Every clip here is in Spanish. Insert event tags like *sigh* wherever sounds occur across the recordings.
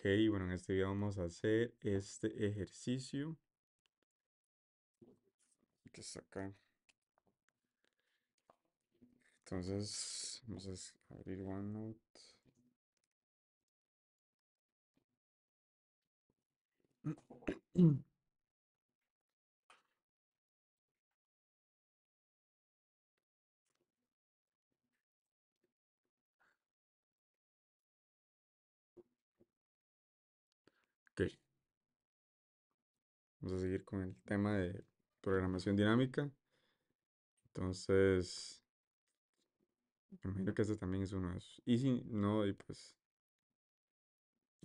Ok, bueno, en este video vamos a hacer este ejercicio que está acá. Entonces, vamos a abrir OneNote. *clears throat* Mm. a seguir con el tema de programación dinámica. Entonces, imagino que este también es uno de esos. Y si no, y pues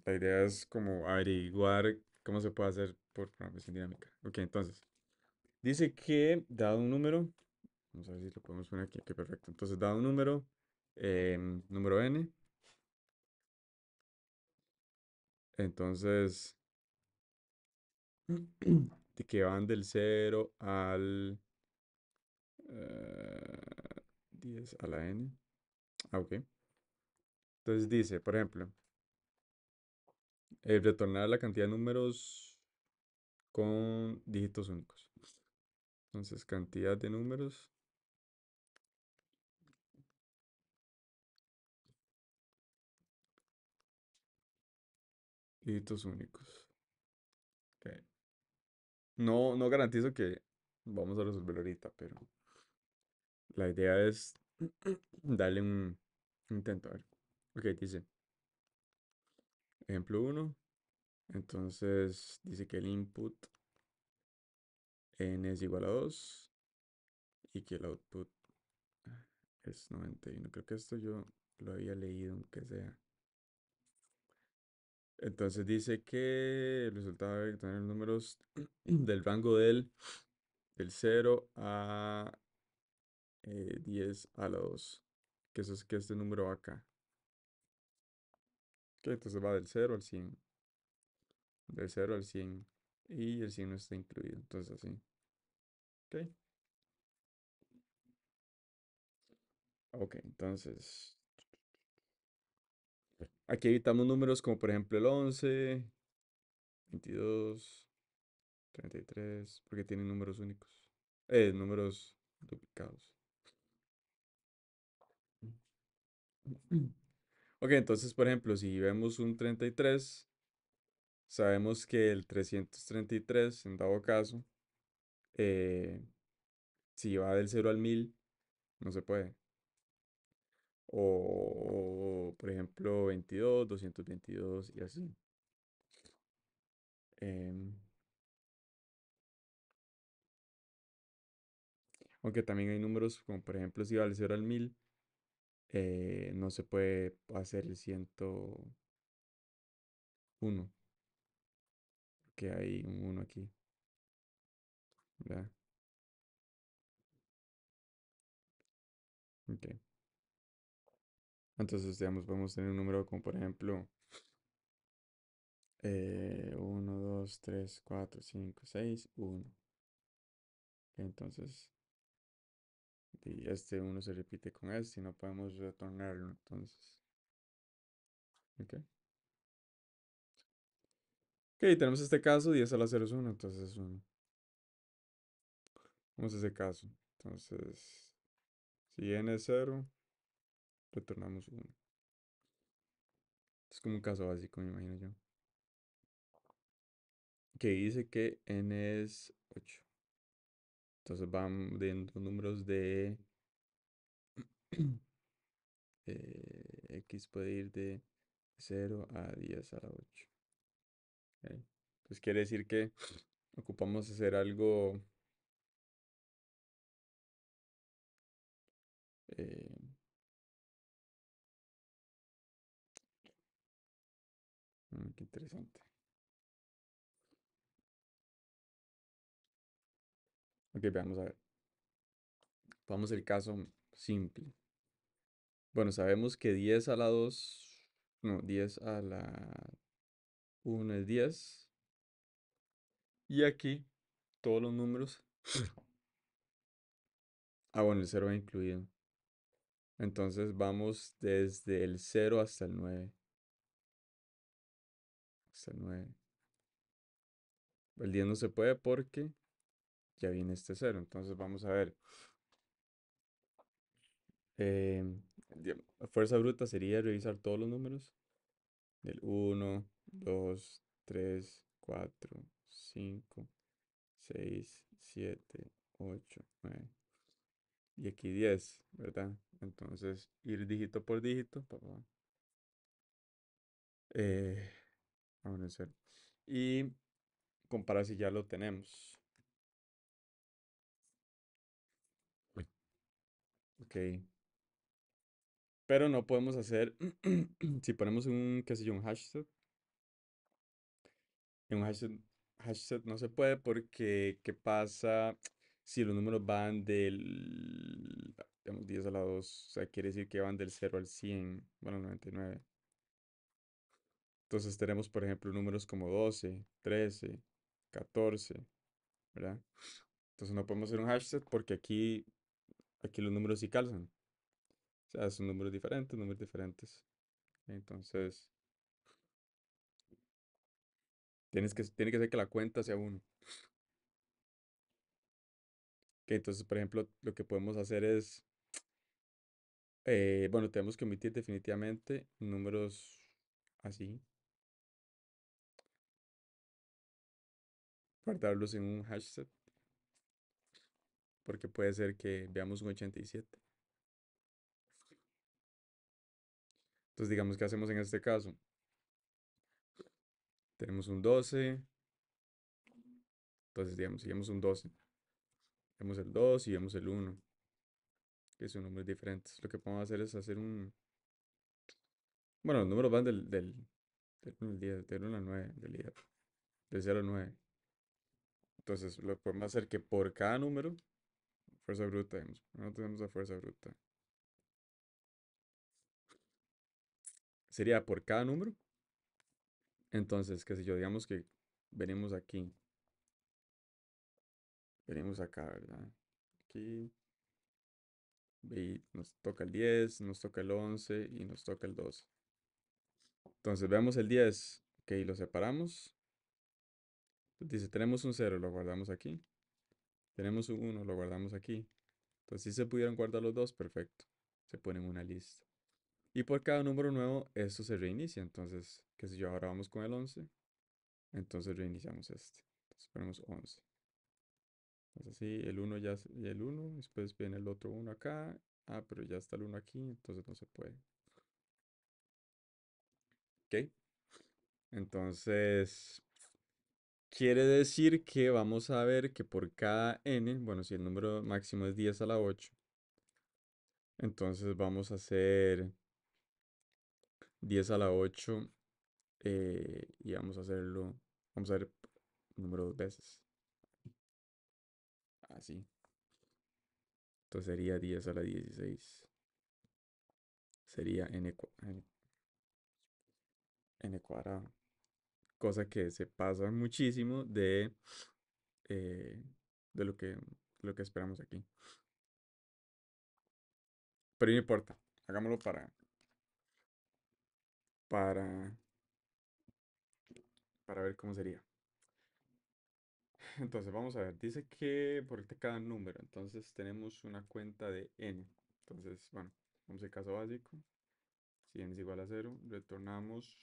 la idea es como averiguar cómo se puede hacer por programación dinámica. Ok, entonces, dice que dado un número, vamos a ver si lo podemos poner aquí, que perfecto. Entonces, dado un número, em, número n. Entonces, de que van del 0 al 10 eh, a la n. Ah, ok. Entonces dice, por ejemplo, retornar la cantidad de números con dígitos únicos. Entonces, cantidad de números. Dígitos únicos. No, no garantizo que vamos a resolver ahorita, pero la idea es darle un intento. A ver. Ok, dice. Ejemplo 1. Entonces dice que el input n es igual a 2 y que el output es 91. Creo que esto yo lo había leído, aunque sea. Entonces dice que el resultado debe tener números *clears throat* del rango del, del 0 a 10 eh, a la 2. Que eso es que este número acá. Que entonces va del 0 al 100. Del 0 al 100. Y el 100 no está incluido. Entonces así. Ok. Ok, entonces Aquí evitamos números como por ejemplo el 11, 22, 33, porque tienen números únicos. Eh, números duplicados. *clears throat* Ok, entonces por ejemplo, si vemos un 33, sabemos que el 333, en dado caso, eh, si va del 0 al 1000, no se puede o, por ejemplo 22, 222 y así. Eh, aunque también hay números como por ejemplo si vale 0 al 1000, eh, no se puede hacer el 101, porque hay un 1 aquí. ¿Verdad? Okay. Entonces, digamos, podemos tener un número como por ejemplo 1, 2, 3, 4, 5, 6, 1. Entonces, este 1 se repite con este si no podemos retornarlo. Entonces, ok. Ok, tenemos este caso 10 a la 0 es 1, entonces es 1. Vamos a ese caso. Entonces, si n es 0, retornamos uno. Es como un caso básico, me imagino yo. Que dice que n es 8. Entonces van dentro números de *clears throat* eh, x puede ir de 0 a 10 a la 8. Okay. Entonces quiere decir que *sniffs* ocupamos hacer algo eh, Interesante. Ok, veamos a ver. Vamos al caso simple. Bueno, sabemos que 10 a la 2, no, 10 a la 1 es 10. Y aquí todos los números. *clears throat* ah, bueno, el 0 va incluido. Entonces vamos desde el 0 hasta el 9 el 9. El 10 no se puede porque ya viene este 0. Entonces vamos a ver. la em, fuerza bruta sería revisar todos los números. Del 1, 2, 3, 4, 5, 6, 7, 8, 9. Y aquí 10, ¿verdad? Entonces ir dígito por dígito. Eh, y comparar si ya lo tenemos. Ok. Pero no podemos hacer, *clears throat* si ponemos un, qué sé yo, un hashtag. En un hashtag, hashtag no se puede porque, ¿qué pasa si los números van del digamos, 10 a la 2? O sea, quiere decir que van del 0 al 100, bueno, 99. Entonces tenemos, por ejemplo, números como 12, 13, 14, ¿verdad? Entonces no podemos hacer un hash porque aquí, aquí los números sí calzan. O sea, son números diferentes, números diferentes. Entonces, tienes que, tiene que ser que la cuenta sea uno. Que entonces, por ejemplo, lo que podemos hacer es, eh, bueno, tenemos que omitir definitivamente números así. guardarlos en un hashtag. Porque puede ser que veamos un 87. Entonces digamos, ¿qué hacemos en este caso? Tenemos un 12. Entonces digamos, si vemos un 12. Vemos el 2 y vemos el 1. Que son números diferentes. Lo que podemos hacer es hacer un... Bueno, los números van del, del, del al 10, al 9, del 0 al 9. Entonces lo podemos hacer que por cada número, fuerza bruta, no tenemos la fuerza bruta. Sería por cada número. Entonces, que si yo, digamos que venimos aquí. Venimos acá, ¿verdad? Aquí. nos toca el 10, nos toca el 11 y nos toca el 12. Entonces veamos el 10, ok, lo separamos Dice, tenemos un 0, lo guardamos aquí. Tenemos un 1, lo guardamos aquí. Entonces, si se pudieran guardar los dos, perfecto. Se ponen una lista. Y por cada número nuevo, esto se reinicia. Entonces, qué sé yo, ahora vamos con el 11. Entonces reiniciamos este. Entonces ponemos 11. Entonces así, el 1 ya es el 1. Después viene el otro 1 acá. Ah, pero ya está el 1 aquí, entonces no se puede. Ok. Entonces, Quiere decir que vamos a ver que por cada n, bueno, si el número máximo es 10 a la 8, entonces vamos a hacer 10 a la 8 eh, y vamos a hacerlo, vamos a ver el número dos veces. Así. Entonces sería 10 a la 16. Sería n cuadrado cosa que se pasa muchísimo de, eh, de lo, que, lo que esperamos aquí. Pero no importa, hagámoslo para, para, para ver cómo sería. Entonces vamos a ver, dice que por cada número, entonces tenemos una cuenta de n. Entonces, bueno, vamos al caso básico. Si n es igual a 0, retornamos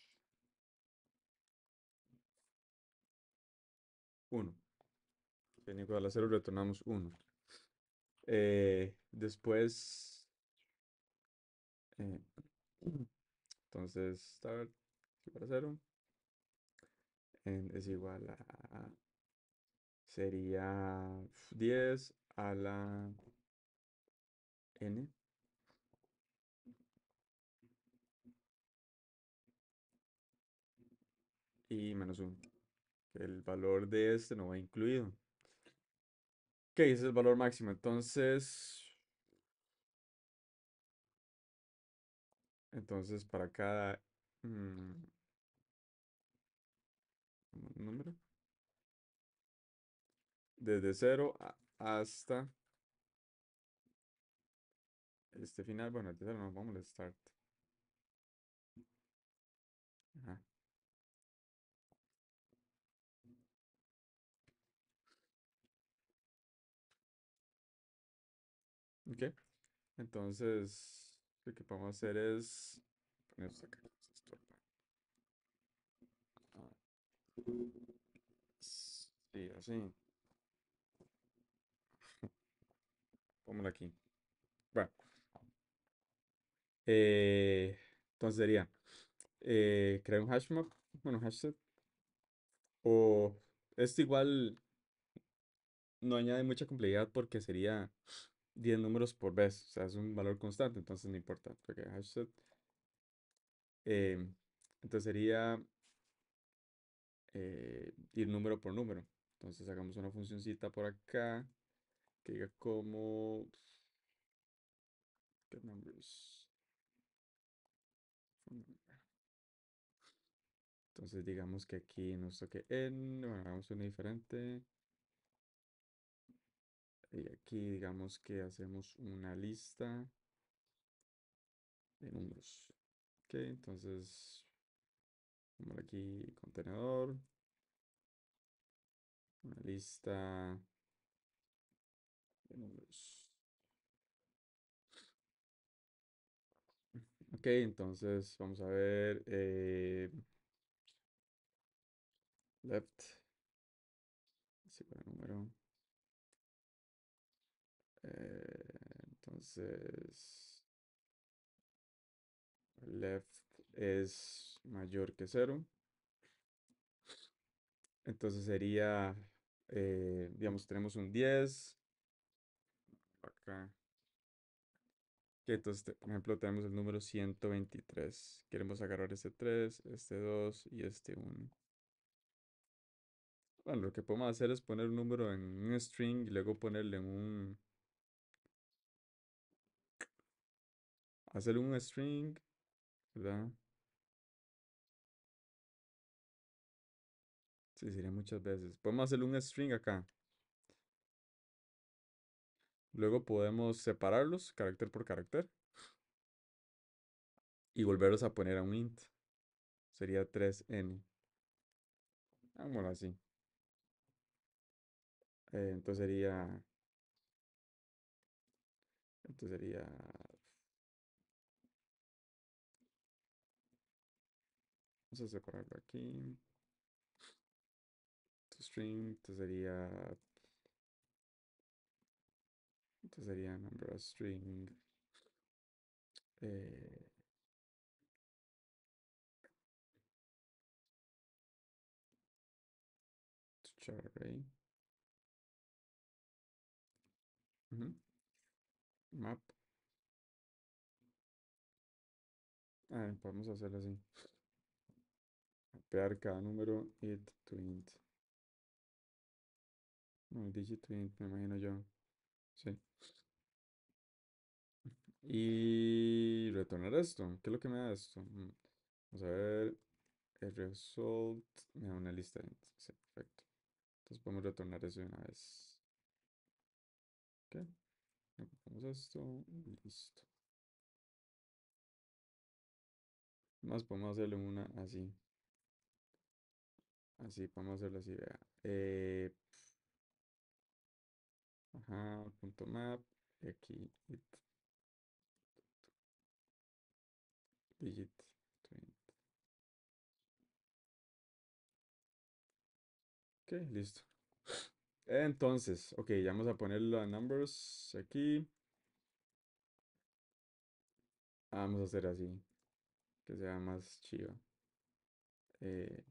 1. Si igual a 0, retornamos 1. Eh, después, eh, *clears throat* entonces, start igual a 0 es igual a sería 10 a la n y menos 1 el valor de este no va incluido. Ok, ese es el valor máximo. Entonces, entonces para cada mm, número, desde 0 hasta este final, bueno, entonces no, vamos a start. Ajá. Ok. Entonces, lo que podemos hacer es poner esto acá. Ah. Sí, así. *laughs* Póngalo aquí. Bueno. Eh, entonces sería eh, crear un hash bueno, un hashtag. O esto igual no añade mucha complejidad porque sería 10 números por vez. O sea, es un valor constante, entonces no importa. Okay, Eh, em, entonces sería eh, ir número por número. Entonces hagamos una funcioncita por acá que diga como get Entonces digamos que aquí nos toque n hagamos una diferente y aquí digamos que hacemos una lista de números. Ok, entonces, vamos aquí contenedor, una lista de números. Ok, entonces vamos a ver eh, left, así para número. Eh, entonces, left es mayor que 0. Entonces sería, eh, digamos, tenemos un 10. Acá. entonces, por ejemplo, tenemos el número 123. Queremos agarrar este 3, este 2 y este 1. Bueno, lo que podemos hacer es poner un número en un string y luego ponerle en un hacer un string, ¿verdad? Sí, sería muchas veces. Podemos hacer un string acá. Luego podemos separarlos carácter por carácter. Y volverlos a poner a un int. Sería 3n. Vámonos así. Eh, entonces sería... Entonces sería Vamos a separarlo aquí. To string, te sería. Te sería number string. Eh, to char array. Map. Ah, podemos hacerlo así cada número id to int. No, el digit to int, me imagino yo. Sí. Y retornar esto. ¿Qué es lo que me da esto? Mm, vamos a ver. El result me da una lista de int. Sí, perfecto. Entonces podemos retornar eso de una vez. Ok. a esto. Listo. Más podemos hacerle una así. Así, podemos hacerlo así, vea. Eh, ajá, punto map. Y aquí, digit 20. Ok, listo. Entonces, ok, ya vamos a poner los numbers aquí. Vamos a hacer así, que sea más chido. Eh,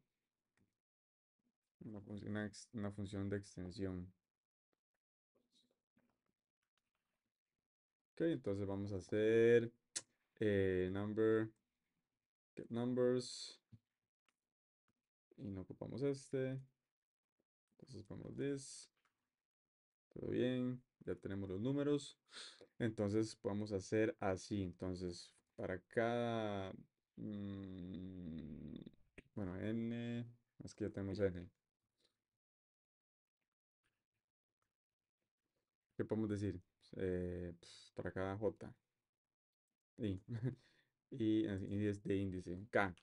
una función, una, función de extensión. Ok, entonces vamos a hacer eh, number, get numbers. Y no ocupamos este. Entonces vamos this. Todo bien. Ya tenemos los números. Entonces podemos hacer así. Entonces para cada... Mm, bueno, n. Es que ya tenemos n. ¿Qué podemos decir? Pues, eh, pues, para cada J. *laughs* y es de índice. K.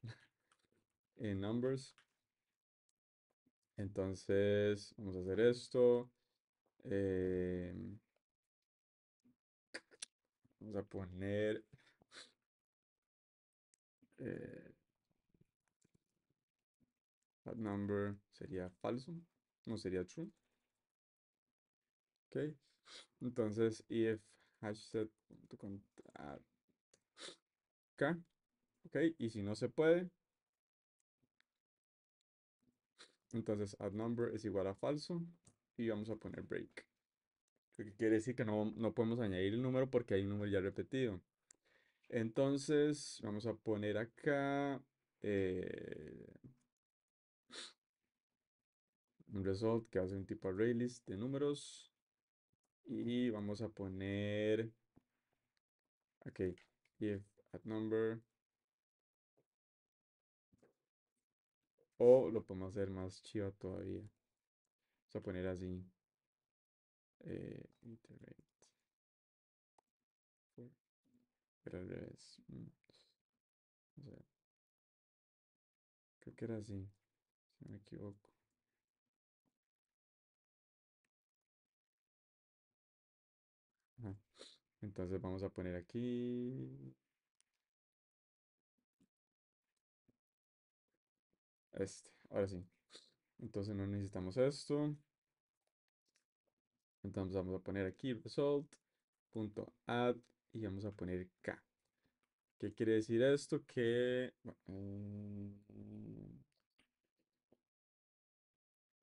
En numbers. Entonces, vamos a hacer esto. Eh, vamos a poner... that eh, number sería falso, no sería true. Ok. Entonces, if hash set k. Ok, y si no se puede, entonces add number es igual a falso y vamos a poner break. lo Que quiere decir que no, no podemos añadir el número porque hay un número ya repetido. Entonces, vamos a poner acá eh, un result que hace un tipo array list de números. Y vamos a poner, ok, if at number. O lo podemos hacer más chido todavía. Vamos a poner así. Pero eh, al revés. Mm. creo que era así. Si no me equivoco. Entonces vamos a poner aquí. Este, ahora sí. Entonces no necesitamos esto. Entonces vamos a poner aquí result.add y vamos a poner K. ¿Qué quiere decir esto? Que... Eh,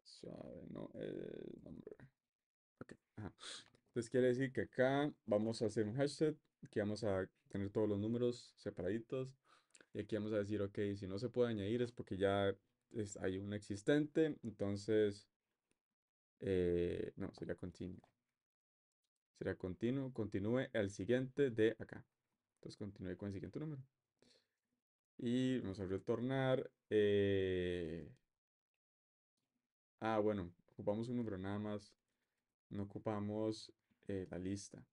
suave, no el nombre. Ok, entonces quiere decir que acá vamos a hacer un hashSet. que vamos a tener todos los números separaditos. Y aquí vamos a decir, ok, si no se puede añadir es porque ya hay un existente. Entonces, eh, no, sería continuo. Sería continuo, continúe el siguiente de acá. Entonces continúe con el siguiente número. Y vamos a retornar. Eh, ah, bueno, ocupamos un número nada más. No ocupamos eh, la lista.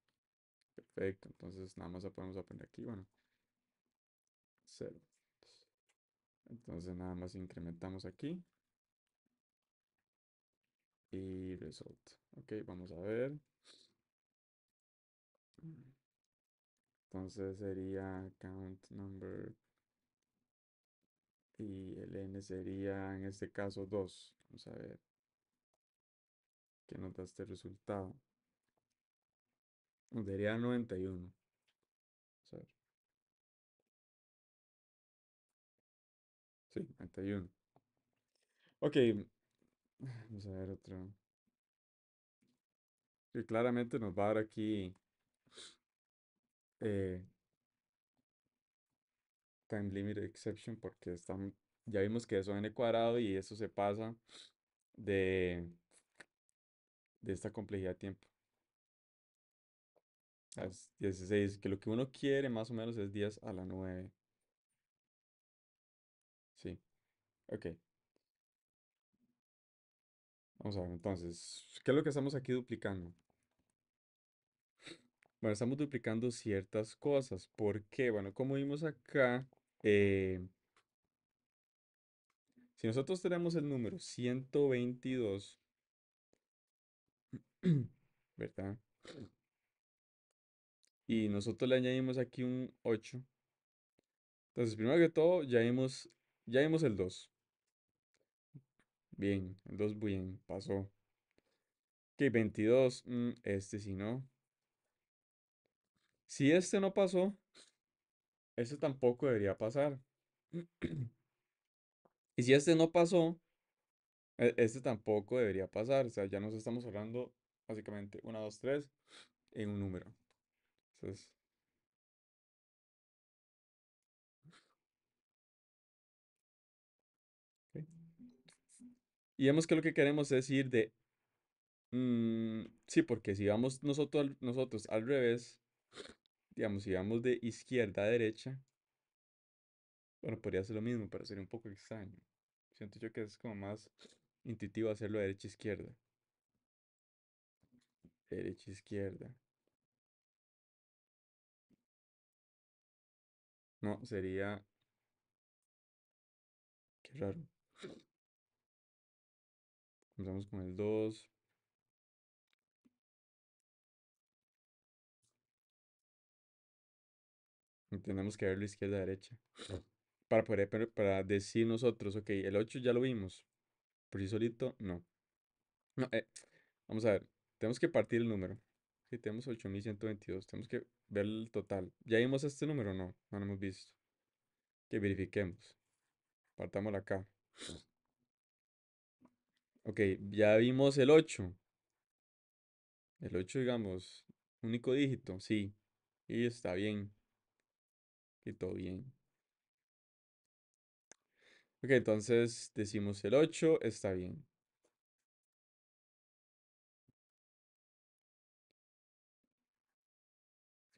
Perfecto, entonces nada más la podemos poner aquí, bueno, 0. Entonces nada más incrementamos aquí. Y result. Ok, vamos a ver. Entonces sería count number y el n sería en este caso 2. Vamos a ver que nos da este resultado. Diría 91. Sí, 91. Ok. Vamos a ver otro. Que claramente nos va a dar aquí. Eh, time limit exception porque estamos, ya vimos que eso es n cuadrado y eso se pasa de, de esta complejidad de tiempo las 16, que lo que uno quiere más o menos es 10 a la 9. Sí, ok. Vamos a ver, entonces, ¿qué es lo que estamos aquí duplicando? Bueno, estamos duplicando ciertas cosas. ¿Por qué? Bueno, como vimos acá, eh, si nosotros tenemos el número 122, *clears throat* ¿verdad? y nosotros le añadimos aquí un 8. Entonces, primero que todo, ya vimos, ya el 2. Bien, el 2 bien, pasó. Ok, 22, mm, este sí no. Si este no pasó, este tampoco debería pasar. *clears throat* y si este no pasó, e, este tampoco debería pasar. O sea, ya nos estamos hablando básicamente 1, 2, 3 en un número. Entonces. Y vemos que lo que queremos es ir de. Mm, sí, porque si vamos nosotros, nosotros al revés, digamos, si vamos de izquierda a derecha, bueno, podría ser lo mismo, pero sería un poco extraño. Siento yo que es como más intuitivo hacerlo derecha-izquierda. Derecha-izquierda. No, sería... Qué raro. Comenzamos con el 2. Tenemos que verlo izquierda a derecha. Para poder para decir nosotros, ok, el 8 ya lo vimos. Por sí solito, no. No, eh, vamos a ver. Tenemos que partir el número. Aquí tenemos 8.122. Tenemos que ver el total. ¿Ya vimos este número? No, no lo hemos visto. Que verifiquemos. Partamos acá. Ok, ya vimos el 8. El 8, digamos, único dígito, sí. Y está bien. Y todo bien. Ok, entonces decimos el 8 está bien.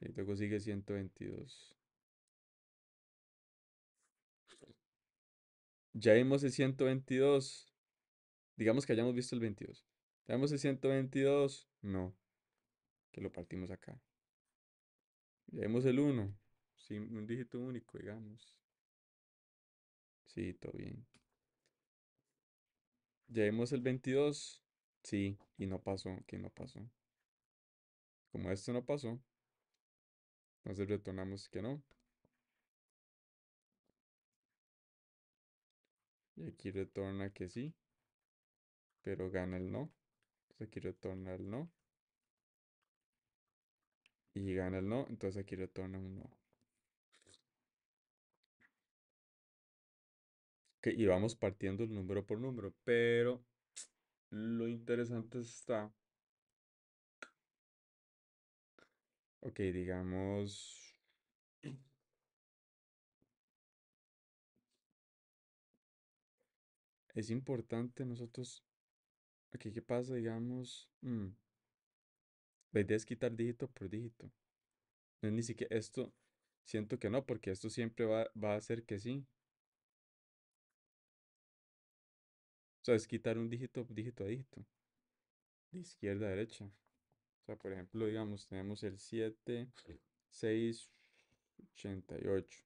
Y luego sigue 122. Ya vimos el 122. Digamos que hayamos visto el 22. ¿Ya vimos el 122? No. Que lo partimos acá. Ya vimos el 1. Sí, un dígito único, digamos. Sí, todo bien. Ya vimos el 22. Sí, y no pasó, que no pasó. Como esto no pasó, entonces retornamos que no. Y aquí retorna que sí, pero gana el no. Entonces aquí retorna el no. Y gana el no, entonces aquí retorna un no. y vamos partiendo el número por número, pero lo interesante está Ok, digamos... Es importante nosotros... Aquí, ¿qué pasa? Digamos... Mm, la idea es quitar dígito por dígito. es ni siquiera esto. Siento que no, porque esto siempre va, va a ser que sí. O sea, es quitar un dígito, dígito a dígito. De izquierda a derecha. O sea, por ejemplo, digamos, tenemos el 7, 6, 88.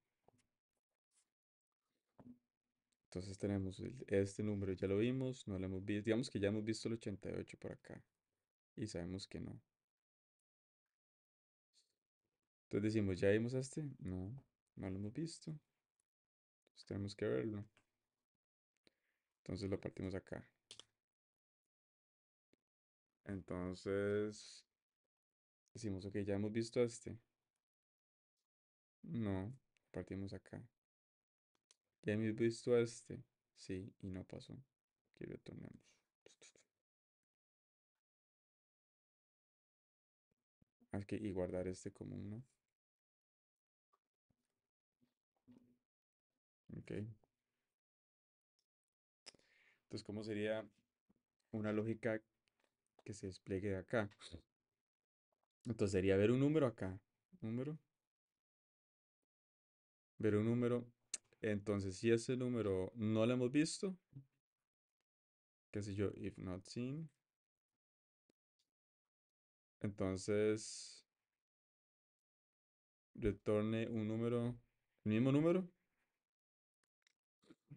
Entonces tenemos este número, ya lo vimos, no lo hemos visto, digamos que ya hemos visto el 88 por acá y sabemos que no. Entonces decimos, ¿ya vimos este? No, no lo hemos visto. Entonces tenemos que verlo. Entonces lo partimos acá. Entonces Decimos, ok, ya hemos visto este. No, partimos acá. Ya hemos visto este. Sí, y no pasó. Aquí retornamos. Aquí, y guardar este como uno. Ok. Entonces, ¿cómo sería una lógica que se despliegue de acá? Entonces sería ver un número acá. Número. Ver un número. Entonces, si ese número no lo hemos visto, qué sé yo, if not seen. Entonces, retorne un número, el mismo número,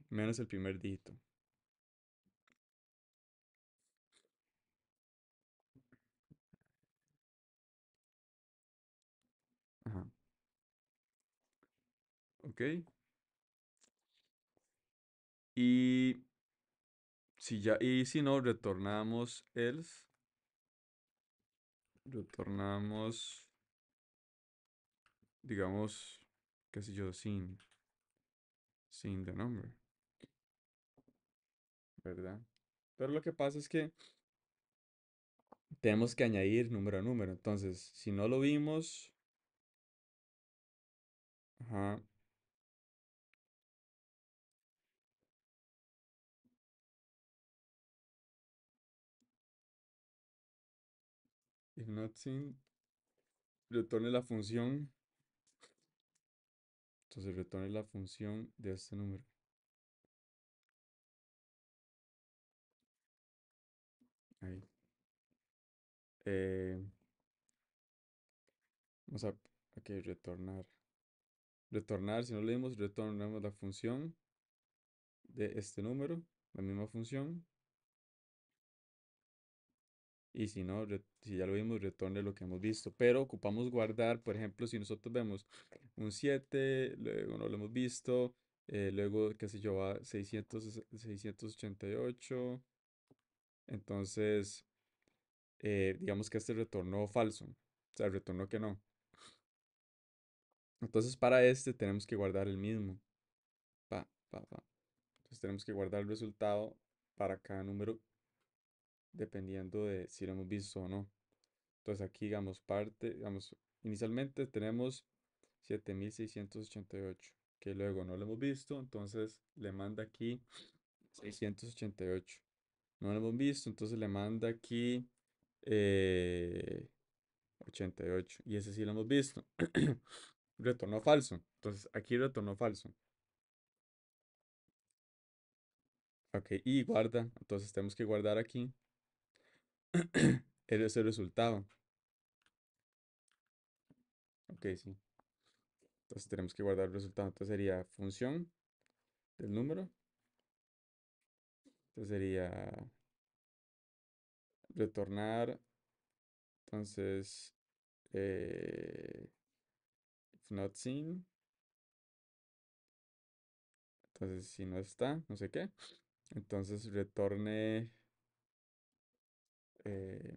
menos el primer dígito. Y si ya, y si no, retornamos else. Retornamos, digamos, qué sé yo, sin, sin de number. ¿Verdad? Pero lo que pasa es que tenemos que añadir número a número. Entonces, si no lo vimos, ajá, not retorne la función. Entonces retorne la función de este número. Ahí. Eh, vamos a que retornar. Retornar, si no leemos, retornamos la función de este número, la misma función. Y si no, si ya lo vimos, retorne lo que hemos visto. Pero ocupamos guardar, por ejemplo, si nosotros vemos un 7, luego no lo hemos visto, eh, luego, qué sé yo, va 600, 688. Eh, Entonces, eh, digamos que este retornó falso, o sea, retornó que no. Entonces, para este tenemos que guardar el mismo. Pa, pa, pa. Entonces, tenemos que guardar el resultado para cada número dependiendo de si lo hemos visto o no. Entonces aquí, digamos, parte, digamos, inicialmente tenemos 7688, que luego no lo hemos visto, entonces le manda aquí 688. No lo hemos visto, entonces le manda aquí 88. Eh, y ese sí lo hemos visto. *clears throat* retornó falso. Entonces aquí retornó falso. Ok, y guarda. Entonces tenemos que guardar aquí el *clears throat* resultado. Ok, sí. Entonces tenemos que guardar el resultado. Entonces sería función del número. Entonces sería retornar. Entonces, eh, if not seen. Entonces, si no está, no sé qué. Entonces retorne eh,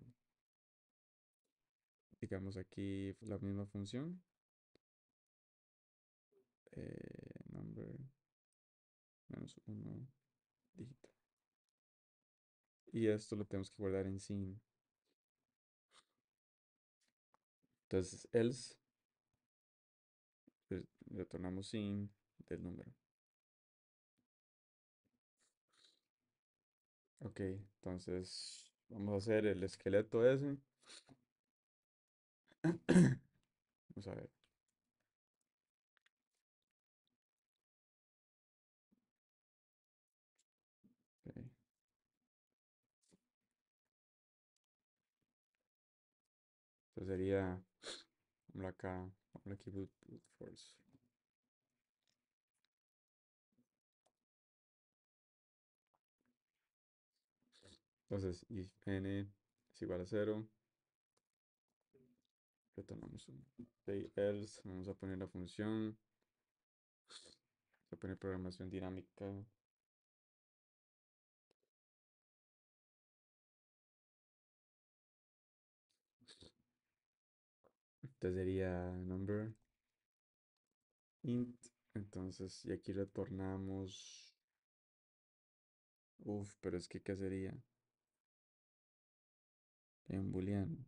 digamos aquí la misma función. Eh, number menos uno dígito. Y esto lo tenemos que guardar en sin. Entonces, else, retornamos eh, sin del número. Ok, entonces Vamos a hacer el esqueleto ese. *clears throat* Vamos a ver. Okay. Esto sería acá, force. Entonces, if n es igual a 0, retornamos un else, vamos a poner la función. Vamos a poner programación dinámica. Entonces sería number int. Entonces, y aquí retornamos. Uf, pero es que, ¿qué sería? en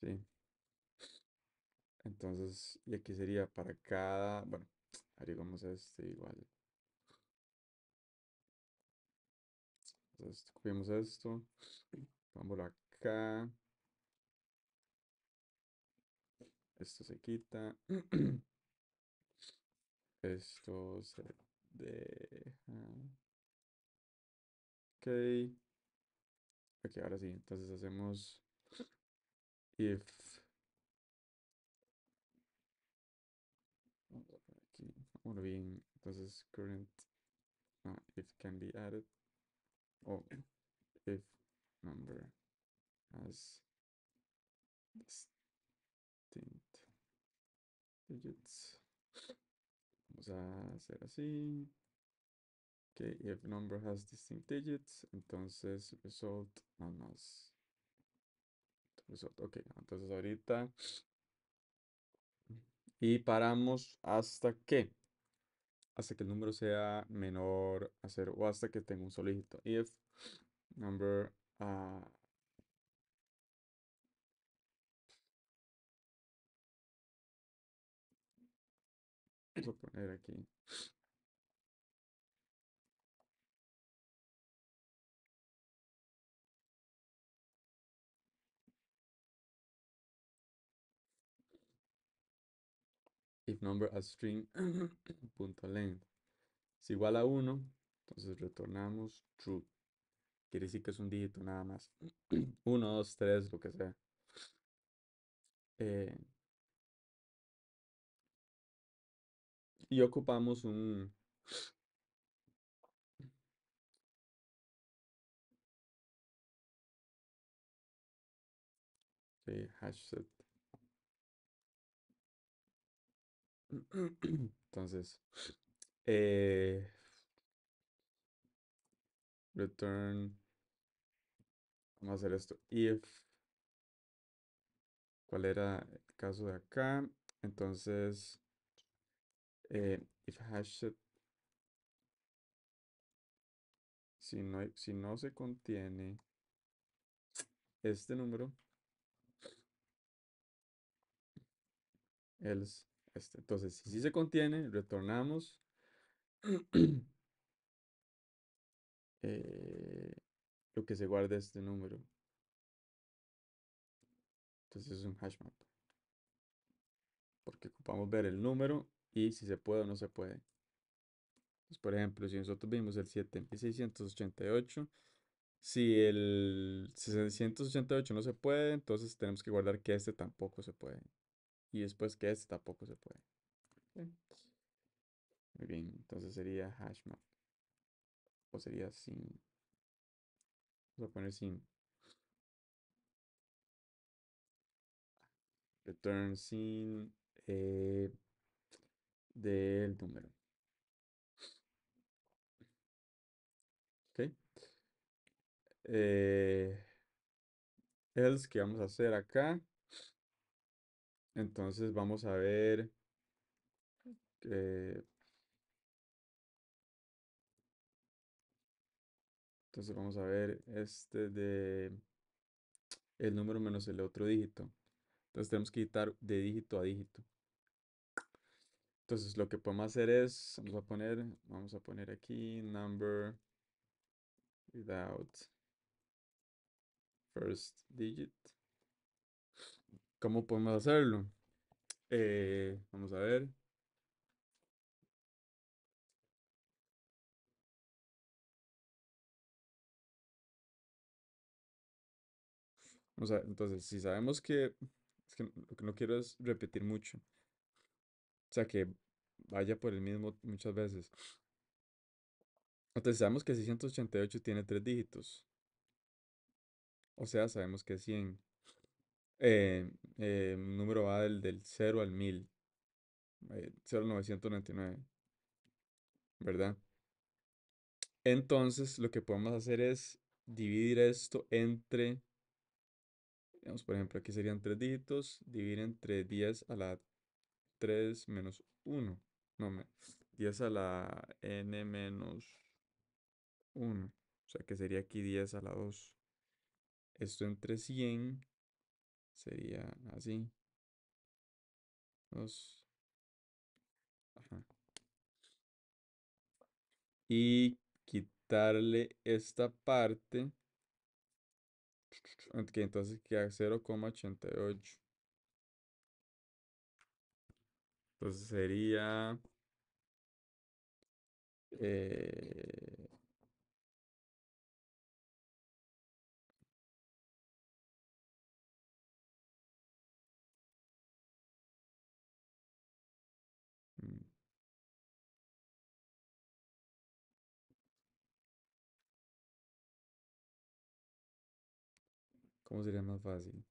Sí. Entonces, y aquí sería para cada, bueno, agregamos este igual. Entonces, copiamos esto, vámonos acá. Esto se quita. *clears throat* Esto se deja. Ok. Ok, ahora sí. Entonces hacemos if. Aquí, bien. Entonces current, no, ah, if can be added. O if number has distinct digits. Vamos a hacer así. Okay, if number has distinct digits, entonces result más result. Ok, entonces ahorita. Y paramos hasta que. Hasta que el número sea menor a cero o hasta que tenga un solo If number. Uh, a poner aquí. if number as string *clears throat* *clears throat* punto length es igual a 1, entonces retornamos true. Quiere decir que es un dígito nada más. 1, 2, 3, lo que sea. Eh, y ocupamos un... *sniffs* Sí, hash set. *clears throat* Entonces, eh, return, vamos a hacer esto, if, ¿cuál era el caso de acá? Entonces, eh, if hash si no, si no se contiene este número, else este, entonces, si se contiene, retornamos. *clears throat* Eh, lo que se guarda este número. Entonces es un hash map. Porque ocupamos ver el número y si se puede o no se puede. por ejemplo, si nosotros vimos el 7688, si el 688 no se puede, entonces tenemos que guardar que este tampoco se puede. Y después que este tampoco se puede. Muy bien, entonces sería hashmap. O sería sin. Vamos a poner sin. Return sin eh, del número. Ok. Eh, else que vamos a hacer acá entonces vamos a ver. Eh, entonces vamos a ver este de el número menos el otro dígito. Entonces tenemos que quitar de dígito a dígito. Entonces lo que podemos hacer es, vamos a poner, vamos a poner aquí number without first digit. ¿Cómo podemos hacerlo? Eh, vamos a ver. O sea, entonces, si sabemos que, lo que no quiero es repetir mucho. O sea, que vaya por el mismo muchas veces. Entonces, sabemos que 688 tiene tres dígitos. O sea, sabemos que 100. Eh, eh número va del, 0 al 1000. Eh, 0999. ¿Verdad? Entonces, lo que podemos hacer es dividir esto entre, digamos, por ejemplo, aquí serían tres dígitos, dividir entre 10 a la 3 menos 1. No, 10 a la n menos 1. O sea que sería aquí 10 a la 2. Esto entre 100 sería así. Dos. Y quitarle esta parte. que entonces queda 0,88. Entonces sería... Eh, ¿Cómo sería más fácil?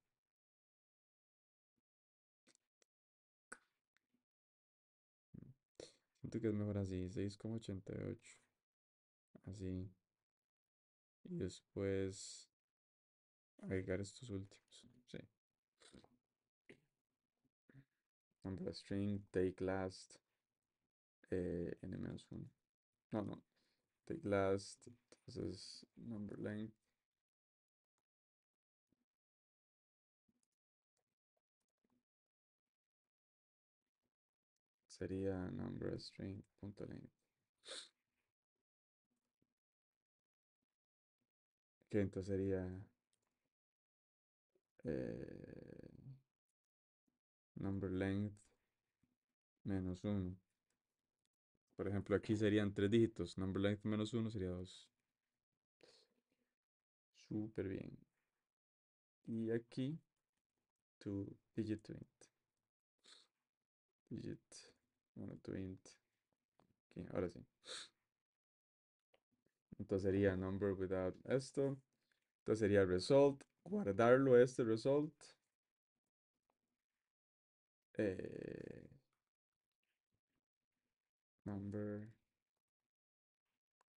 Siento que es mejor así, 6,88. Así. Y después agregar estos últimos. Sí. string take last eh, n-1. No, no. Take last. Entonces, number length. sería numberString.length. Que entonces sería eh, number length menos 1. Por ejemplo, aquí serían tres dígitos. length menos 1 sería dos super bien. Y aquí, to digit Digit ahora sí. Entonces sería number without esto. Entonces sería result. Guardarlo este result. Eh, number.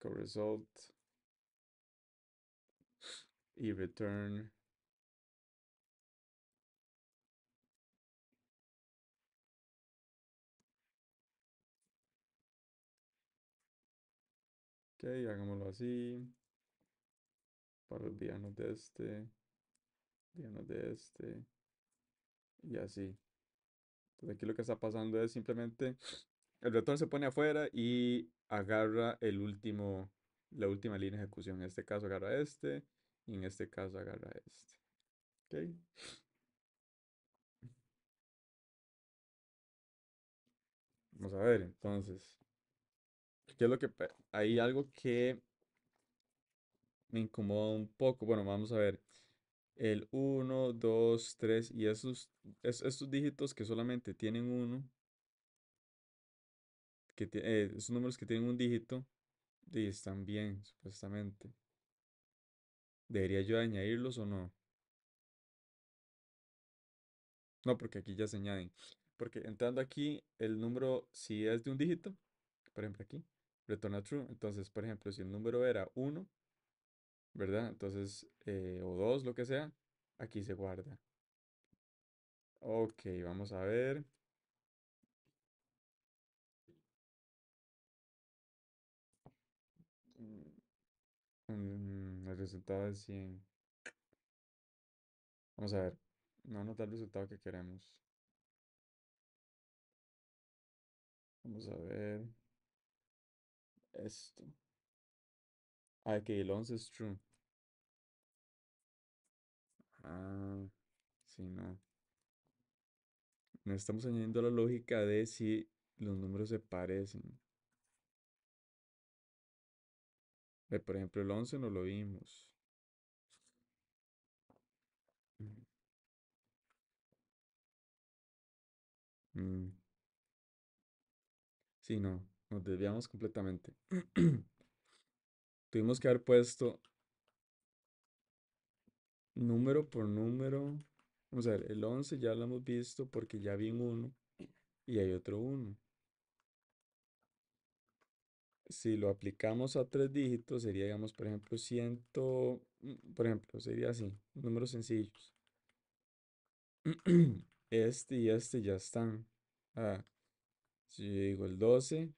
Co result. Y return hagámoslo así. Para los dianos de este. olvidarnos de este. Y así. Entonces aquí lo que está pasando es simplemente *sniffs* el retorno se pone afuera y agarra el último, la última línea de ejecución. En este caso agarra este y en este caso agarra este. ¿Ok? Vamos a ver entonces es lo que hay algo que me incomoda un poco. Bueno, vamos a ver. El 1, 2, 3 y esos, estos dígitos que solamente tienen uno, que eh, esos números que tienen un dígito, están bien, supuestamente. ¿Debería yo añadirlos o no? No, porque aquí ya se añaden. Porque entrando aquí, el número, si es de un dígito, por ejemplo aquí, retorna true. Entonces, por ejemplo, si el número era 1, ¿verdad? Entonces, eh, o 2, lo que sea, aquí se guarda. Ok, vamos a ver. Mm, el resultado es 100. Vamos a ver. No no el resultado que queremos. Vamos a ver esto. Ah, que el 11 es true. Ah, sí, no. No estamos añadiendo la lógica de si los números se parecen. Eh, por ejemplo, el 11 no lo vimos. Mm. Mm. Sí, no. Nos desviamos completamente. *clears throat* Tuvimos que haber puesto número por número. Vamos a ver, el 11 ya lo hemos visto porque ya vi un 1 y hay otro 1. Si lo aplicamos a tres dígitos, sería, digamos, por ejemplo, 100, mm, por ejemplo, sería así, números sencillos. *clears throat* Este y este ya están. Ah, si yo digo el 12,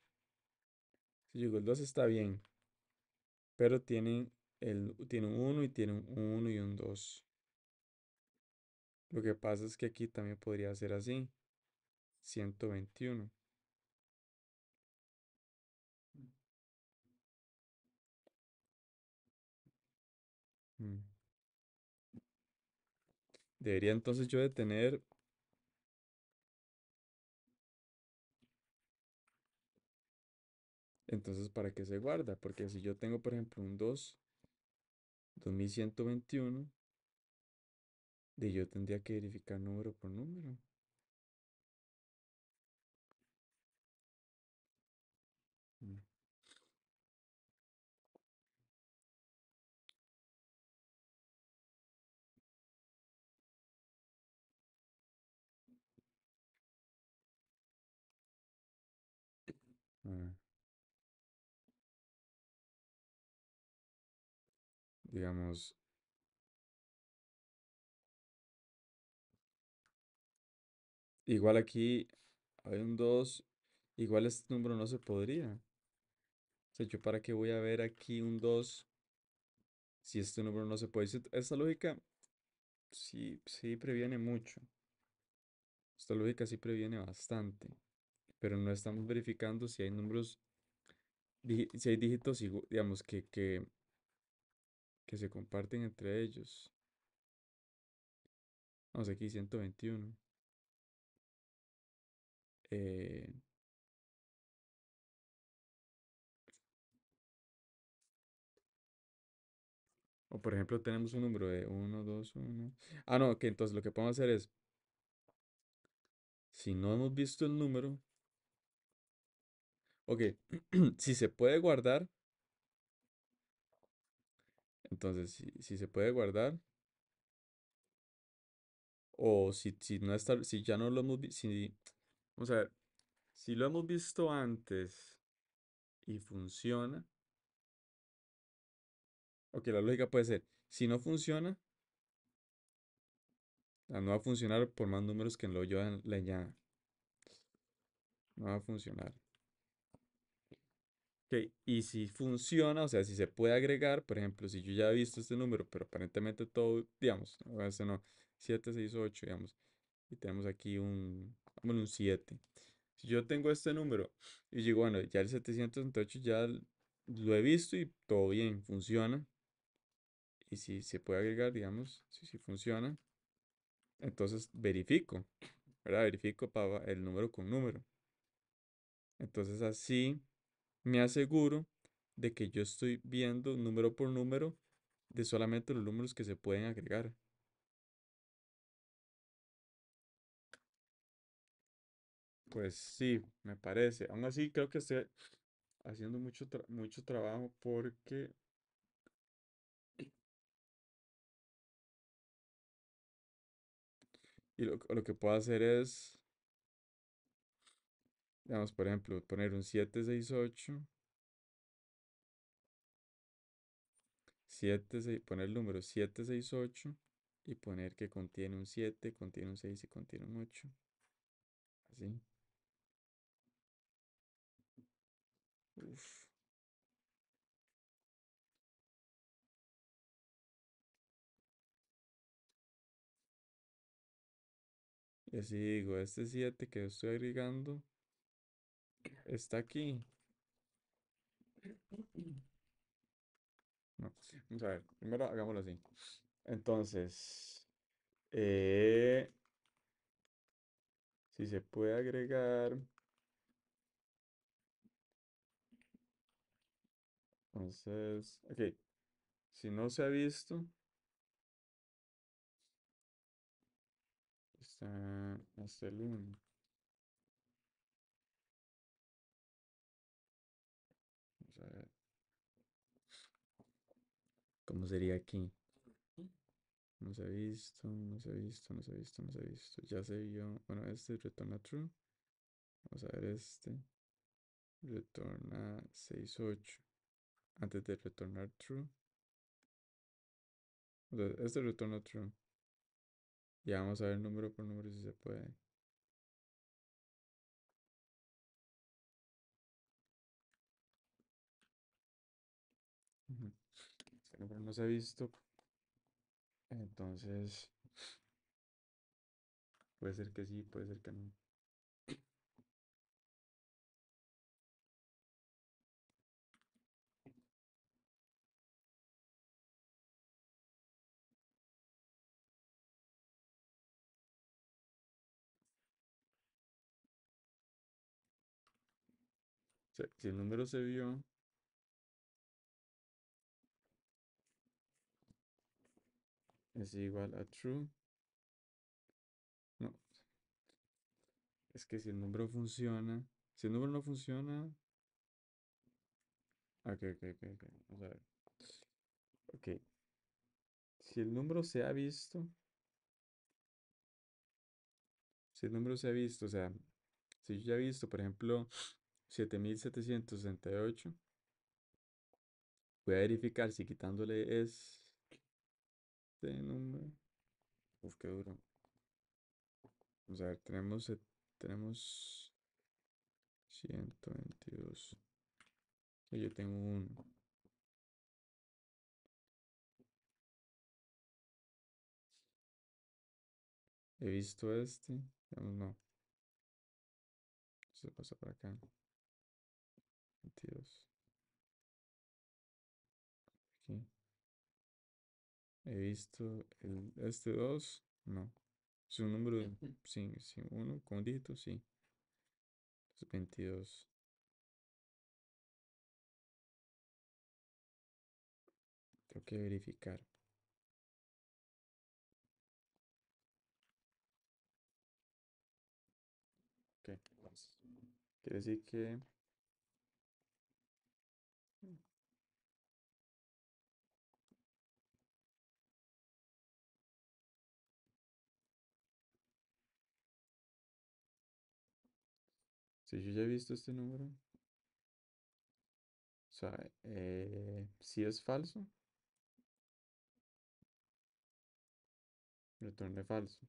si yo digo, el 2 está bien, pero tiene el, un 1 y tiene un 1 y un 2. Lo que pasa es que aquí también podría ser así. 121. Mm. Debería entonces yo de tener Entonces, ¿para qué se guarda? Porque si yo tengo, por ejemplo, un 2, 2121, de yo tendría que verificar número por número. Mm. Ah. digamos, igual aquí hay un 2, igual este número no se podría. O sea, yo para qué voy a ver aquí un 2 si este número no se puede. Esta lógica sí, sí previene mucho. Esta lógica sí previene bastante. Pero no estamos verificando si hay números, si hay dígitos, digamos, que, que que se comparten entre ellos. Vamos aquí, 121. Eh, o por ejemplo, tenemos un número de 1, 2, 1. Ah, no, que entonces lo que podemos hacer es, si no hemos visto el número, ok, *clears throat* si se puede guardar, entonces, si, si se puede guardar, o si, si, no está, si ya no lo hemos visto, vamos a ver, si lo hemos visto antes y funciona, ok, la lógica puede ser, si no funciona, ah, no va a funcionar por más números que lo yo le la No va a funcionar. Okay. Y si funciona, o sea, si se puede agregar, por ejemplo, si yo ya he visto este número, pero aparentemente todo, digamos, no, no, 7, 6, 8, digamos, y tenemos aquí un, un 7. Si yo tengo este número y digo, bueno, ya el 738 ya lo he visto y todo bien, funciona. Y si se puede agregar, digamos, si, si funciona, entonces verifico, ¿verdad? Verifico para el número con número. Entonces así me aseguro de que yo estoy viendo número por número de solamente los números que se pueden agregar. Pues sí, me parece. Aún así, creo que estoy haciendo mucho, mucho trabajo porque... Y lo, lo que puedo hacer es... Digamos, por ejemplo, poner un 768. 7, poner el número 768 y poner que contiene un 7, contiene un 6 y contiene un 8. Así. Uf. Y así digo, este 7 que estoy agregando Está aquí. No. Vamos a ver, primero hagámoslo así. Entonces, eh, si se puede agregar. Entonces, ok. Si no se ha visto. Está hasta ¿Cómo sería aquí? No se ha visto, no se ha visto, no se ha visto, no se ha visto. Ya se vio. Bueno, este retorna true. Vamos a ver este. Retorna 68. Antes de retornar true. este retorna true. Ya vamos a ver número por número si se puede. no, pero no se ha visto. Entonces, puede ser que sí, puede ser que no. si el número se vio, es igual a true. No. Es que si el número funciona, si el número no funciona. Ah, ok, ok, ok, Vamos a ver. Ok. Si el número se ha visto. Si el número se ha visto, o sea, si yo ya he visto, por ejemplo, 7768, voy a verificar si quitándole es este número Uf, qué duro. Vamos a ver, tenemos, tenemos 122. Y yo tengo un He visto este. Vamos, no. Se pasa para acá. 22. He visto el, este 2, no. Es un número sin, sí, uno, con dígito, sí. 22. Tengo que verificar. Ok, quiere decir que Si yo ya he visto este número. O sea, eh, si es falso, retorne falso.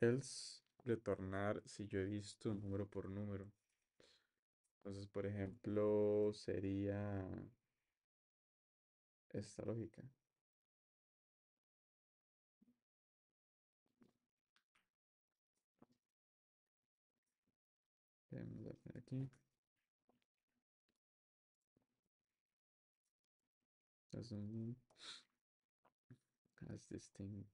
Else, retornar si yo he visto número por número. Entonces, por ejemplo, sería esta lógica. aqui. Doesn't has this thing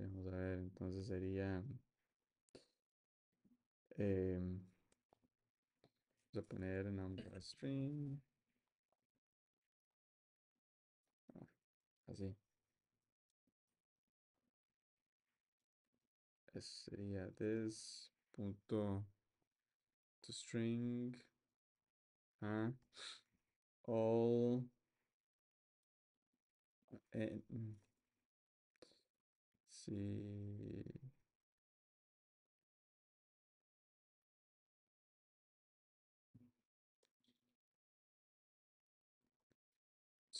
Vamos a ver, entonces sería... Eh, vamos a poner number string. así. sería this punto to string ah, all eh, Sí.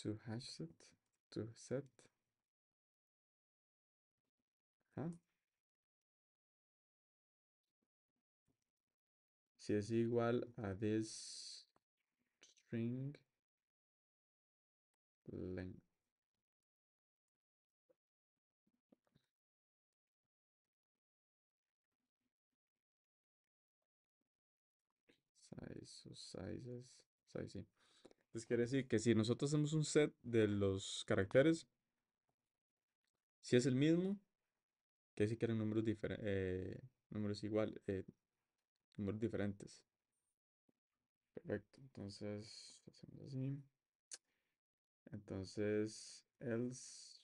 To hash set. To set. ah Si es igual a this string length. sizes, size, pues, sí. Entonces quiere decir que si nosotros hacemos un set de los caracteres, si es el mismo, que si quieren eh, eh, números, diferentes números iguales, números diferentes. Perfecto, entonces hacemos así. Entonces, else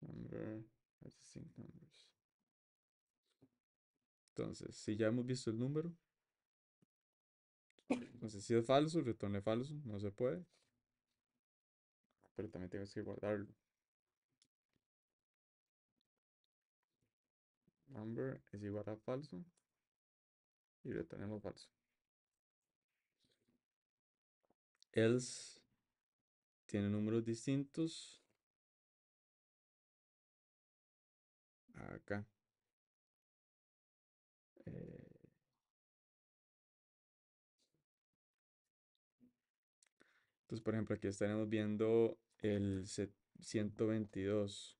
number Entonces, si ya hemos visto el número, no sé si es falso, retorne falso, no se puede. Pero también tengo que guardarlo. Number es igual a falso. Y retornemos falso. Else tiene números distintos. Acá. Eh, Entonces, por ejemplo, aquí estaremos viendo el 122.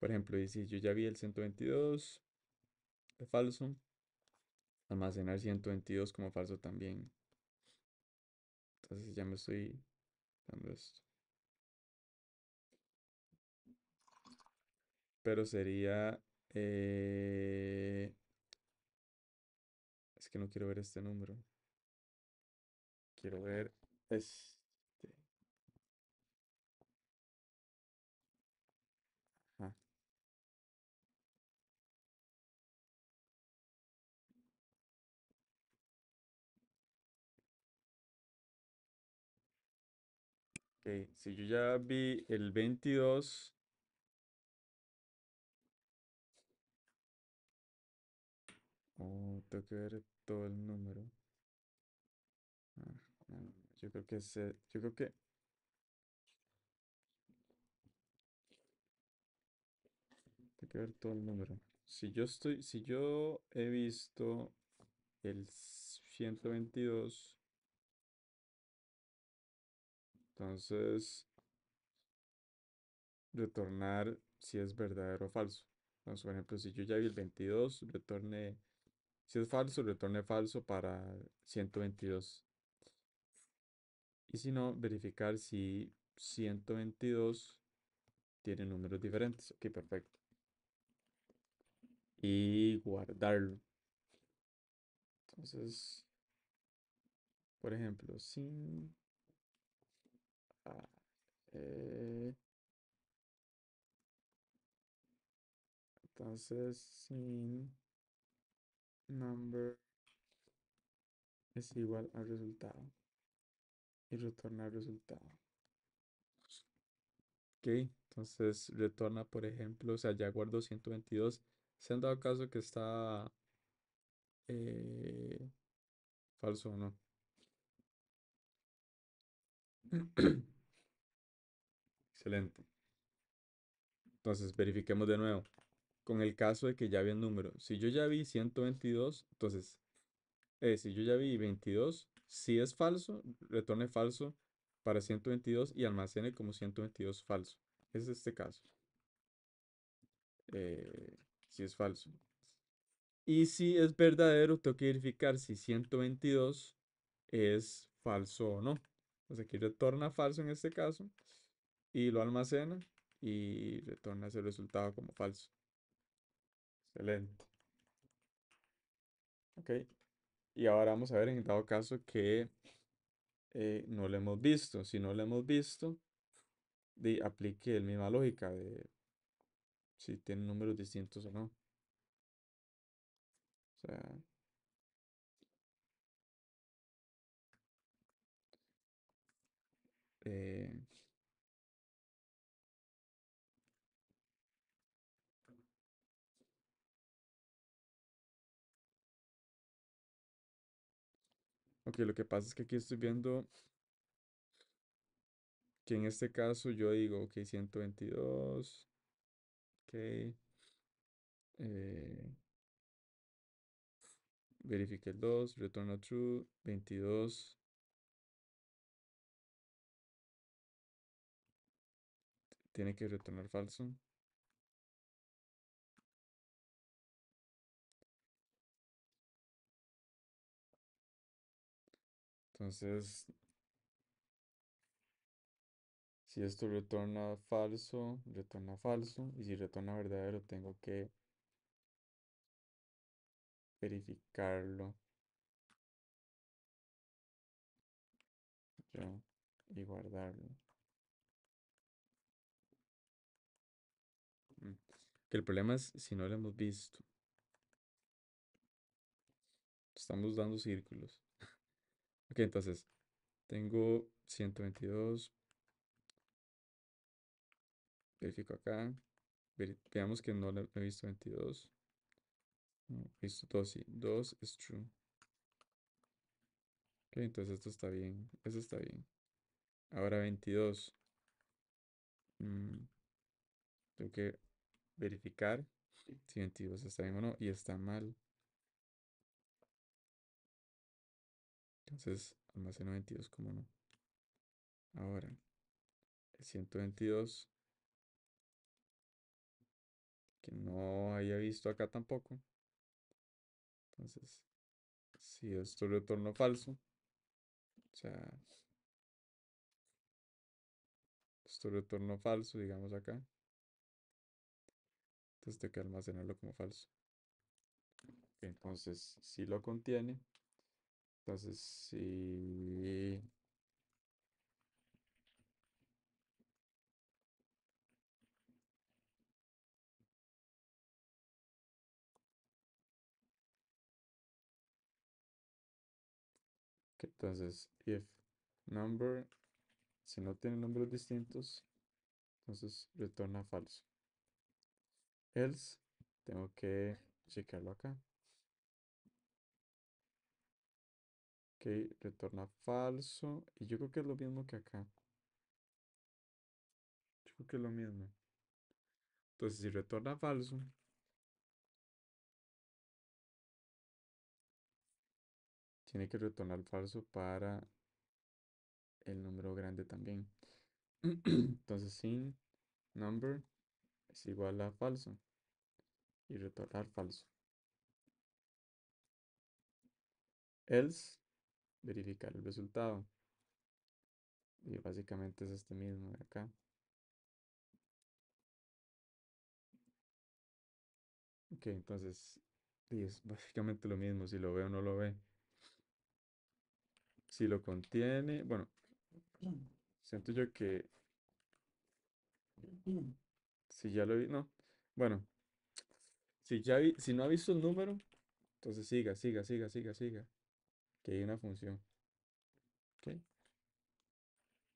Por ejemplo, y si yo ya vi el 122 de falso, almacenar 122 como falso también. Entonces ya me estoy dando esto. Pero sería... Eh, es que no quiero ver este número. Quiero ver. Este. Ajá. si yo ya vi el 22. Oh, tengo que ver todo el número. Yo creo que se eh, creo que Hay que ver todo el número. Si yo estoy, si yo he visto el 122, entonces retornar si es verdadero o falso. Entonces, por ejemplo, si yo ya vi el 22, retorne, si es falso, retorne falso para 122. Y si no, verificar si 122 tiene números diferentes. Ok, perfecto. Y guardarlo. Entonces, por ejemplo, sin... Eh, entonces, sin number es igual al resultado y retorna el resultado. Ok, entonces retorna, por ejemplo, o sea, ya guardo 122. Se han dado caso que está eh, falso o no. *clears throat* Excelente. Entonces, verifiquemos de nuevo. Con el caso de que ya había el número. Si yo ya vi 122, entonces, eh, si yo ya vi 22, si es falso, retorne falso para 122 y almacene como 122 falso. Es este caso. Eh, si es falso. Y si es verdadero, tengo que verificar si 122 es falso o no. sea aquí retorna falso en este caso y lo almacena y retorna ese resultado como falso. Excelente. Ok. Y ahora vamos a ver en dado caso que eh, no lo hemos visto. Si no lo hemos visto, aplique la misma lógica de si tienen números distintos o no. O sea, eh, Ok, lo que pasa es que aquí estoy viendo que en este caso yo digo, ok, 122. Ok. Eh, verifique el 2, retorno true, 22. Tiene que retornar falso. Entonces, si esto retorna falso, retorna falso. Y si retorna verdadero, tengo que verificarlo. y guardarlo. Mm, que el problema es si no lo hemos visto. Estamos dando círculos. Ok, entonces tengo 122. Verifico acá. veamos que no he visto 22. he visto 2, sí. 2 es true. Ok, entonces esto está bien. Eso está bien. Ahora 22. Mm, tengo que verificar si 22 está bien o no. Y está mal. Entonces almaceno 22 como no. Ahora, el 122, que no haya visto acá tampoco. Entonces, si esto retorno falso, o sea, esto retorno falso, digamos acá. Entonces tengo que almacenarlo como falso. Entonces, si lo contiene, entonces, si Entonces, if number, si no tiene números distintos, entonces retorna falso. Else, tengo que checarlo acá. Ok, retorna falso. Y yo creo que es lo mismo que acá. Yo creo que es lo mismo. Entonces, si retorna falso. Tiene que retornar falso para el número grande también. *clears throat* Entonces, sin number es igual a falso. Y retornar falso. Else verificar el resultado. Y básicamente es este mismo de acá. Ok, entonces es *laughs* básicamente lo mismo, si lo ve o no lo ve. Si lo contiene, bueno, *clears throat* siento yo que... Si ya lo vi, no. Bueno, si, ya vi, si no ha visto el número, entonces siga, siga, siga, siga, siga que hay una función. ¿Okay?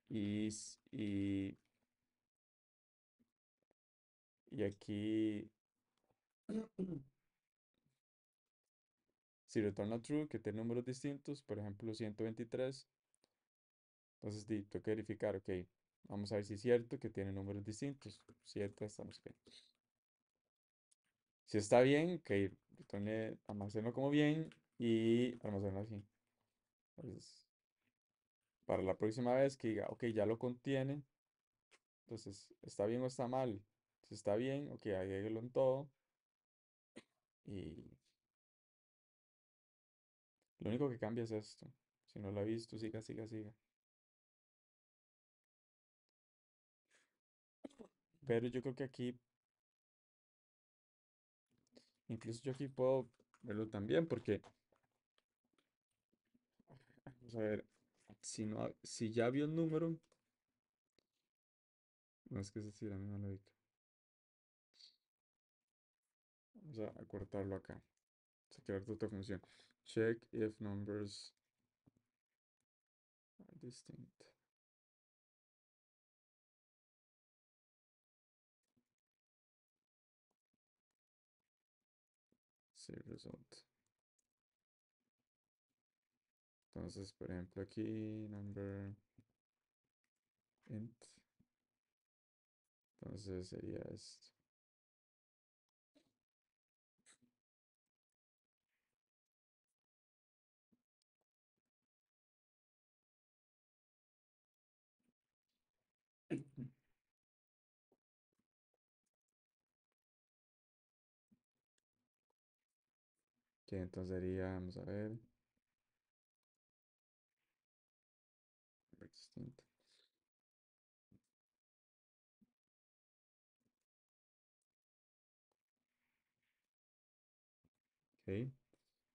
Y, y, aquí, si retorna true, que tiene números distintos, por ejemplo 123, entonces di, tengo que verificar, ok, vamos a ver si es cierto que tiene números distintos, cierto, estamos bien. Si está bien, ok, retorne, almacenlo como bien y almaceno así. Pues, para la próxima vez que diga, ok, ya lo contiene, entonces, ¿está bien o está mal? Si está bien, ok, agréguelo en todo. Y lo único que cambia es esto. Si no lo ha visto, siga, siga, siga. Pero yo creo que aquí, incluso yo aquí puedo verlo también, porque Vamos a ver. Si, no, si ya vio el número. No es que se la misma lógica. Vamos a cortarlo acá. Se crear otra función. Check if numbers are distinct. Save result. Entonces, por ejemplo, aquí, number int. Entonces sería esto. que entonces sería, vamos a ver.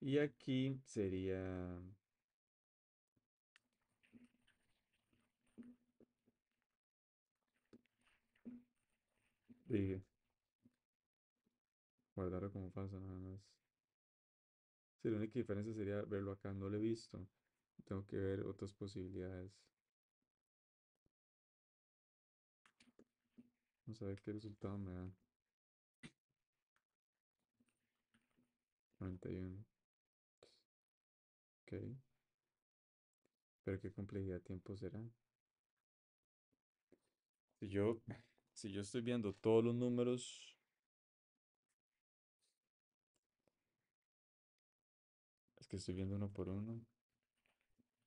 Y aquí sería... Guardarlo como falso nada más. la única diferencia sería verlo acá, no lo he visto. Tengo que ver otras posibilidades. Vamos a ver qué resultado me da. 91 Ok. Pero qué complejidad de tiempo será. Si yo, si yo estoy viendo todos los números. Es que estoy viendo uno por uno.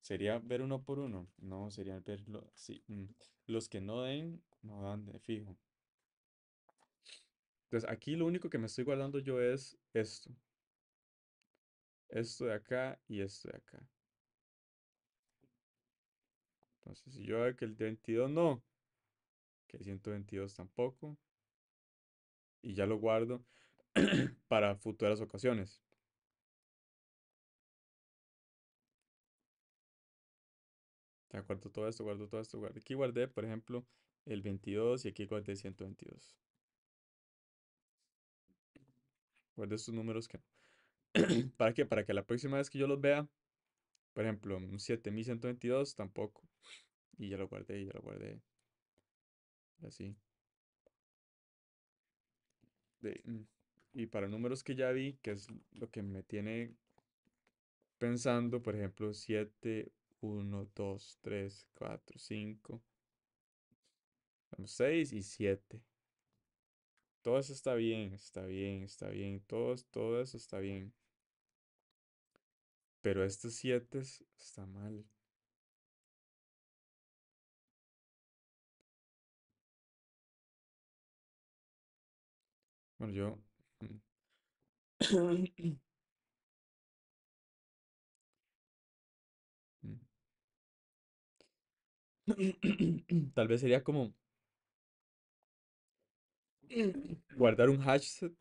¿Sería ver uno por uno? No, sería ver sí, mm, los que no den, no dan de fijo. Entonces aquí lo único que me estoy guardando yo es esto esto de acá y esto de acá. Entonces, si yo veo que el 22 no, que el 122 tampoco, y ya lo guardo *clears throat* para futuras ocasiones. te acuerdo? todo esto, guardo todo esto, guardo. Aquí guardé, por ejemplo, el 22 y aquí guardé el 122. Guardé estos números que no. *clears throat* ¿Para qué? Para que la próxima vez que yo los vea, por ejemplo, un 7122 tampoco. Y ya lo guardé, ya lo guardé. Así. Mm, y para números que ya vi, que es lo que me tiene pensando, por ejemplo, 7, 1, 2, 3, 4, 5, 6 y 7. Todo eso está bien, está bien, está bien. Todo, todo eso está bien. Pero estos siete está mal. Bueno, yo... Mm. *coughs* Mm. Tal vez sería como *coughs* guardar un hashtag,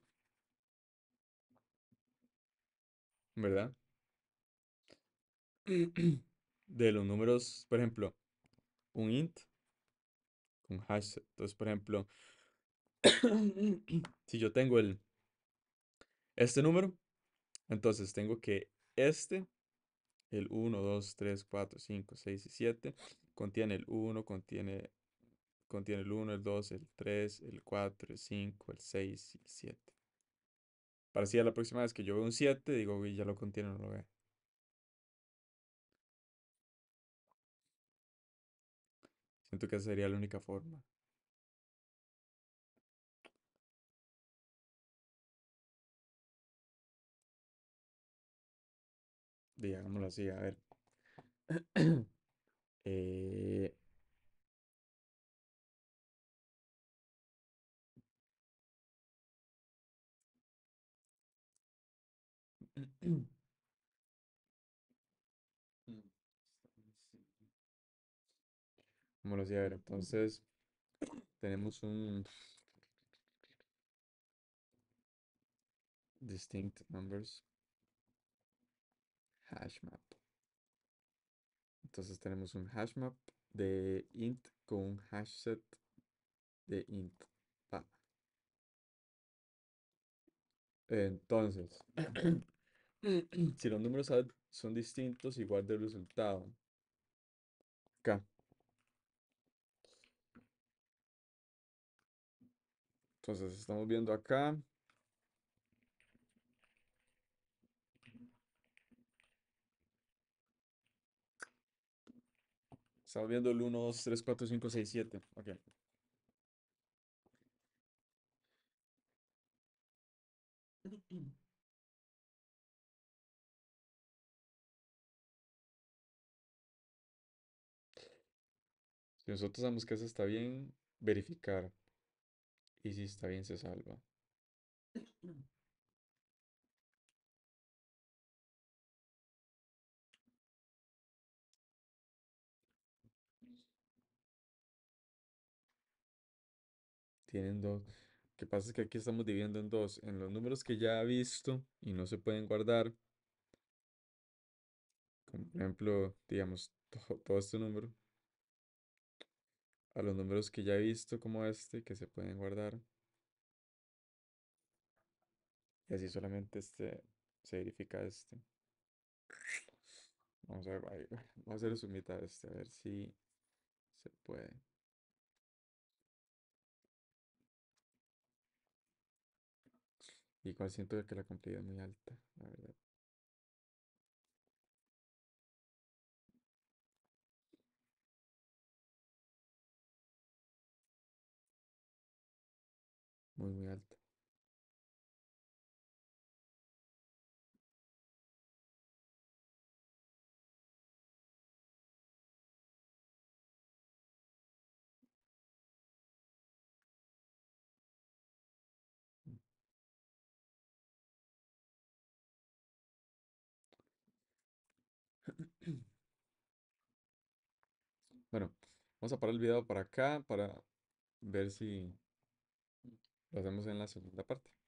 ¿verdad? *clears throat* de los números, por ejemplo, un int con hash. Entonces, por ejemplo, *clears throat* si yo tengo el este número, entonces tengo que este, el 1, 2, 3, 4, 5, 6 y 7, contiene el 1, contiene, contiene el 1, el 2, el 3, el 4, el 5, el 6 y el 7. Para así a la próxima vez que yo veo un 7, digo, ya lo contiene, no lo veo. Siento que sería la única forma. Digámoslo así, a ver. *clears throat* eh, Como lo decía, a ver, entonces tenemos un distinct numbers hash map. Entonces tenemos un hash map de int con un hash set de int. Entonces, *clears throat* si los números son distintos, igual del resultado. Acá. Entonces, estamos viendo acá. Estamos viendo el 1, 2, 3, 4, 5, 6, 7. Ok. Si nosotros sabemos que eso está bien, verificar. Y si está bien, se salva. *clears throat* Tienen dos. qué pasa es que aquí estamos dividiendo en dos. En los números que ya ha visto y no se pueden guardar. por ejemplo, digamos, todo este número a los números que ya he visto como este que se pueden guardar. Y así solamente este se verifica este. Vamos a ver, *laughs* vamos a hacer sumita este, a ver si se puede. Igual siento que la complejidad es muy alta, la verdad. muy, muy alta. *clears throat* Bueno, vamos a parar el video para acá para ver si lo hacemos en la segunda parte.